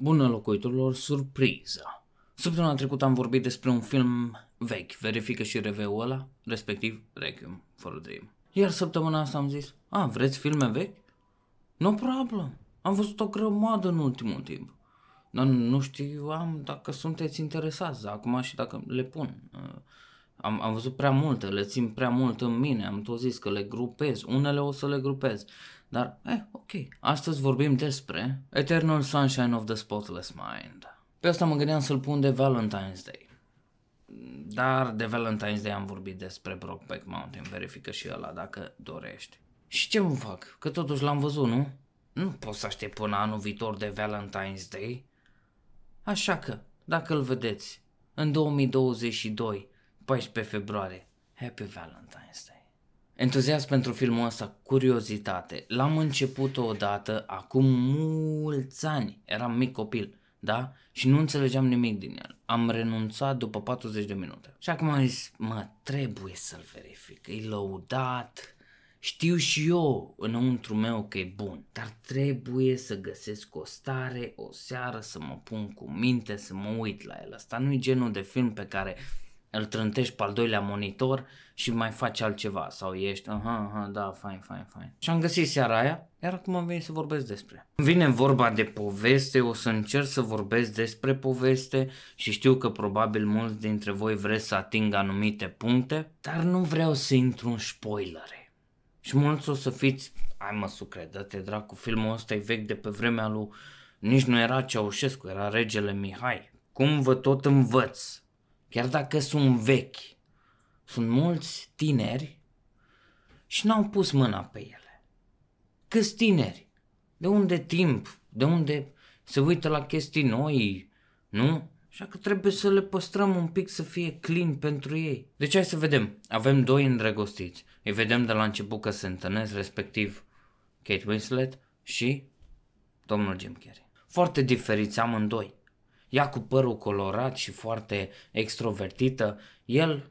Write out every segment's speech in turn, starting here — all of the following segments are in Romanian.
Bună locuitorilor, surpriză! Săptămâna trecută am vorbit despre un film vechi, verifică și reveu ăla, respectiv Requiem for a Dream. Iar săptămâna asta am zis, a, vreți filme vechi? No problem, am văzut o grămadă în ultimul timp. Dar nu știu am dacă sunteți interesați acum și dacă le pun. Uh, am, am văzut prea multe, le țin prea mult în mine, am tot zis că le grupez, unele o să le grupez, dar, eh, ok. Astăzi vorbim despre Eternal Sunshine of the Spotless Mind. Pe asta mă gândeam să-l pun de Valentine's Day. Dar de Valentine's Day am vorbit despre Brockback Mountain, verifică și ăla dacă dorești. Și ce mă fac? Că totuși l-am văzut, nu? Nu pot să aștept până anul viitor de Valentine's Day. Așa că, dacă îl vedeți, în 2022, 14 februarie, Happy Valentine's Day entuziasm pentru filmul ăsta, curiozitate. L-am început odată, acum mulți ani, eram mic copil, da? Și nu înțelegeam nimic din el. Am renunțat după 40 de minute. Și acum am zis, mă, trebuie să-l verific, e lăudat, știu și eu înăuntru meu că e bun, dar trebuie să găsesc o stare, o seară, să mă pun cu minte, să mă uit la el. Asta nu e genul de film pe care îl trântești pe al doilea monitor și mai faci altceva sau ești, aha, aha, da, fain, fain, fain. Și am găsit seara aia, iar acum am venit să vorbesc despre. Vine vorba de poveste, o să încerc să vorbesc despre poveste și știu că probabil mulți dintre voi vreți să ating anumite puncte, dar nu vreau să intru în spoilere. Și mulți o să fiți, ai mă sucre, dă-te dracu, filmul ăsta e vechi de pe vremea lui, nici nu era Ceaușescu, era regele Mihai. Cum vă tot învăț chiar dacă sunt vechi, sunt mulți tineri și n-au pus mâna pe ele. Câți tineri? De unde timp? De unde se uită la chestii noi? Nu? Așa că trebuie să le păstrăm un pic să fie clean pentru ei. Deci hai să vedem. Avem doi îndrăgostiți. Îi vedem de la început că se întâlnesc, respectiv Kate Winslet și domnul Jim Carrey. Foarte diferiți amândoi ea cu părul colorat și foarte extrovertită, el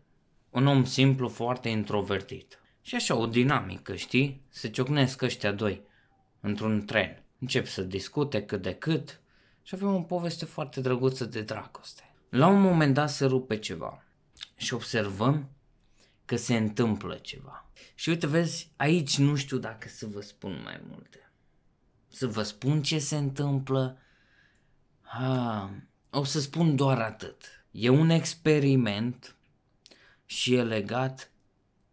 un om simplu foarte introvertit. Și așa o dinamică, știi? Se ciocnesc ăștia doi într-un tren. Încep să discute cât de cât și avem o poveste foarte drăguță de dragoste. La un moment dat se rupe ceva și observăm că se întâmplă ceva. Și uite, vezi, aici nu știu dacă să vă spun mai multe. Să vă spun ce se întâmplă, Ha, ah, o să spun doar atât. E un experiment și e legat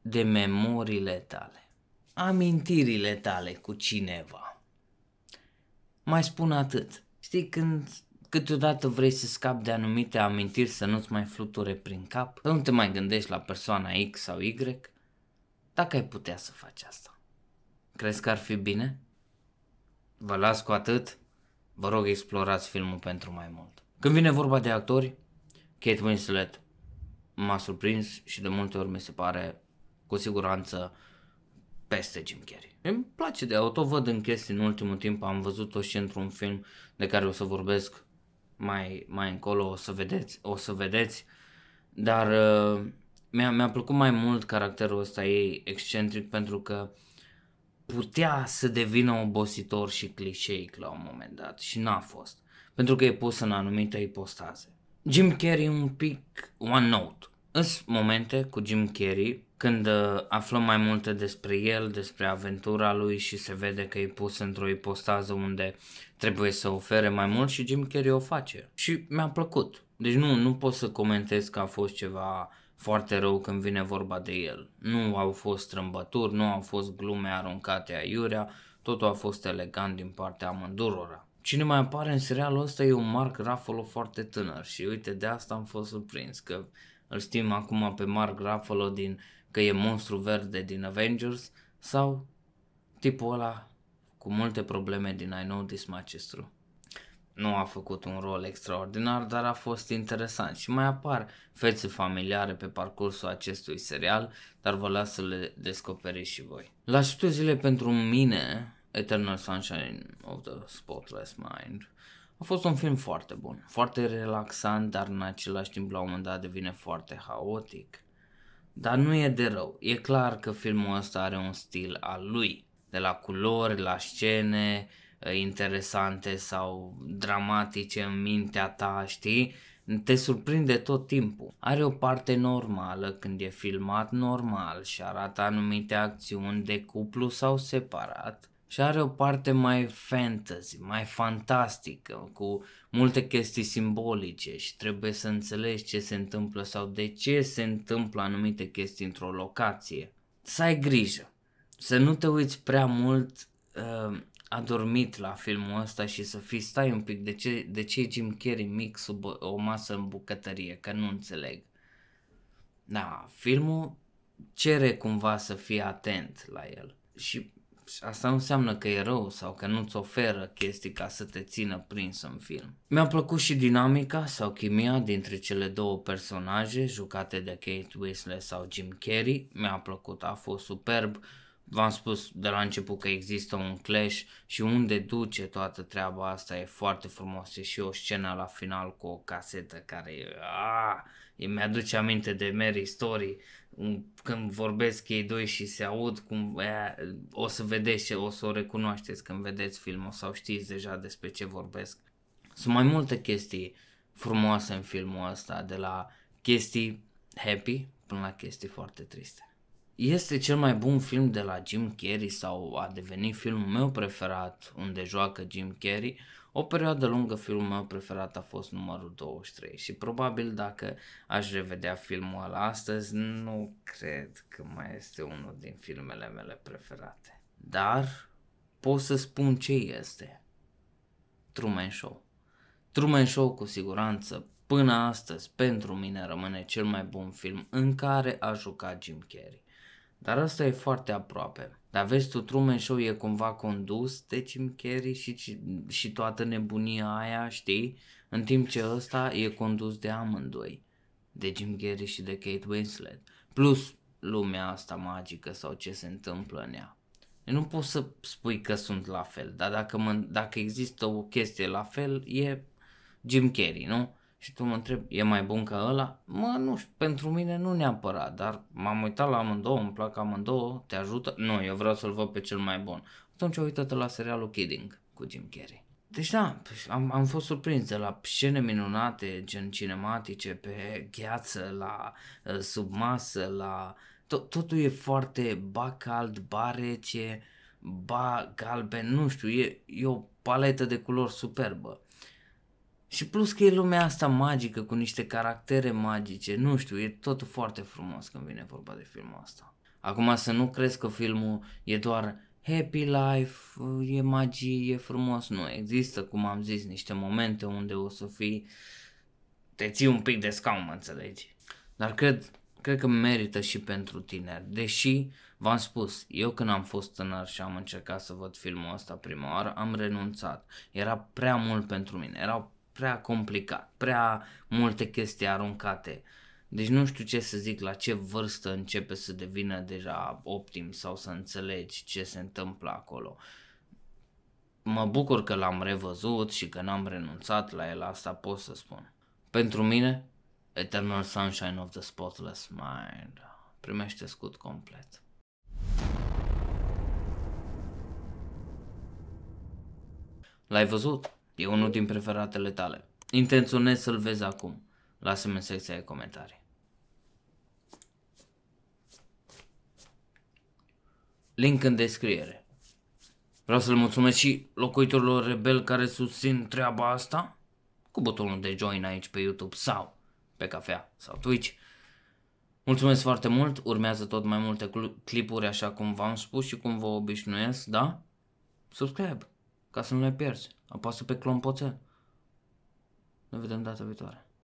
de memoriile tale, amintirile tale cu cineva. Mai spun atât. Știi când câteodată vrei să scapi de anumite amintiri să nu-ți mai fluture prin cap, să nu te mai gândești la persoana X sau Y, dacă ai putea să faci asta, crezi că ar fi bine? Vă las cu atât? Vă rog, explorați filmul pentru mai mult. Când vine vorba de actori, Kate Winslet m-a surprins și de multe ori mi se pare cu siguranță peste Jim Carrey. Îmi place de o tot văd în chestii în ultimul timp, am văzut-o și într-un film de care o să vorbesc mai, mai încolo, o să vedeți, o să vedeți, dar uh, mi-a, mi-a plăcut mai mult caracterul ăsta ei excentric pentru că uh, putea să devină obositor și clișeic la un moment dat și n-a fost, pentru că e pus în anumite ipostaze. Jim Carrey un pic one note. Îs momente cu Jim Carrey când uh, aflăm mai multe despre el, despre aventura lui și se vede că e pus într-o ipostază unde trebuie să ofere mai mult și Jim Carrey o face. Și mi-a plăcut. Deci nu, nu pot să comentez că a fost ceva foarte rău când vine vorba de el. Nu au fost strâmbături, nu au fost glume aruncate a Iurea, totul a fost elegant din partea amândurora. Cine mai apare în serialul ăsta e un Mark Ruffalo foarte tânăr și uite de asta am fost surprins că îl știm acum pe Mark Ruffalo din că e monstru verde din Avengers sau tipul ăla cu multe probleme din I Know This Much Is True. Nu a făcut un rol extraordinar, dar a fost interesant și mai apar fețe familiare pe parcursul acestui serial, dar vă las să le descoperiți și voi. La șapte zile pentru mine, Eternal Sunshine of the Spotless Mind, a fost un film foarte bun, foarte relaxant, dar în același timp la un moment dat devine foarte haotic. Dar nu e de rău, e clar că filmul ăsta are un stil al lui, de la culori, la scene, Uh, interesante sau dramatice în mintea ta, știi? Te surprinde tot timpul. Are o parte normală când e filmat normal și arată anumite acțiuni de cuplu sau separat și are o parte mai fantasy, mai fantastică, cu multe chestii simbolice și trebuie să înțelegi ce se întâmplă sau de ce se întâmplă anumite chestii într-o locație. Să ai grijă, să nu te uiți prea mult uh, adormit la filmul ăsta și să fi stai un pic, de ce, de ce Jim Carrey mic sub o, o masă în bucătărie, că nu înțeleg. Da, filmul cere cumva să fii atent la el și asta nu înseamnă că e rău sau că nu-ți oferă chestii ca să te țină prins în film. Mi-a plăcut și dinamica sau chimia dintre cele două personaje jucate de Kate Winslet sau Jim Carrey, mi-a plăcut, a fost superb, uh, v-am spus de la început că există un clash și unde duce toată treaba asta e foarte frumos. E și o scenă la final cu o casetă care a, ah, mi-aduce aminte de Mary Story când vorbesc ei doi și se aud cum e, eh, o să vedeți, o să o recunoașteți când vedeți filmul sau știți deja despre ce vorbesc. Sunt mai multe chestii frumoase în filmul ăsta, de la chestii happy până la chestii foarte triste. Este cel mai bun film de la Jim Carrey sau a devenit filmul meu preferat unde joacă Jim Carrey. O perioadă lungă filmul meu preferat a fost numărul 23 și probabil dacă aș revedea filmul ăla astăzi, nu cred că mai este unul din filmele mele preferate. Dar pot să spun ce este. Truman Show. Truman Show cu siguranță până astăzi pentru mine rămâne cel mai bun film în care a jucat Jim Carrey. Dar asta e foarte aproape. Dar vezi tu, Truman Show e cumva condus de Jim Carrey și, și toată nebunia aia, știi? În timp ce ăsta e condus de amândoi, de Jim Carrey și de Kate Winslet. Plus lumea asta magică sau ce se întâmplă în ea. Nu poți să spui că sunt la fel, dar dacă, mă, dacă există o chestie la fel, e Jim Carrey, nu? și tu mă întrebi, e mai bun ca ăla? Mă, nu știu, pentru mine nu neapărat, dar m-am uitat la amândouă, îmi plac amândouă, te ajută? Nu, eu vreau să-l văd pe cel mai bun. Atunci uită-te la serialul Kidding cu Jim Carrey. Deci da, păi, am, am fost surprins de la scene minunate, gen cinematice, pe gheață, la uh, submasă, la... Tot, totul e foarte ba cald, ba rece, ba galben, nu știu, e, e o paletă de culori superbă și plus că e lumea asta magică cu niște caractere magice, nu știu, e tot foarte frumos când vine vorba de filmul ăsta. Acum să nu crezi că filmul e doar happy life, e magie, e frumos, nu, există, cum am zis, niște momente unde o să fii, te ții un pic de scaun, mă înțelegi? Dar cred, cred că merită și pentru tineri, deși, v-am spus, eu când am fost tânăr și am încercat să văd filmul ăsta prima oară, am renunțat. Era prea mult pentru mine, erau prea complicat, prea multe chestii aruncate. Deci nu știu ce să zic, la ce vârstă începe să devină deja optim sau să înțelegi ce se întâmplă acolo. Mă bucur că l-am revăzut și că n-am renunțat la el, asta pot să spun. Pentru mine, Eternal Sunshine of the Spotless Mind primește scut complet. L-ai văzut? E unul din preferatele tale. Intenționez să-l vezi acum. Lasă-mi în secția de comentarii. Link în descriere. Vreau să l mulțumesc și locuitorilor rebel care susțin treaba asta cu butonul de join aici pe YouTube sau pe cafea sau Twitch. Mulțumesc foarte mult, urmează tot mai multe clipuri așa cum v-am spus și cum vă obișnuiesc, da? Subscribe, ca să nu le pierzi. Apasă pe clompoțel. Ne vedem data viitoare.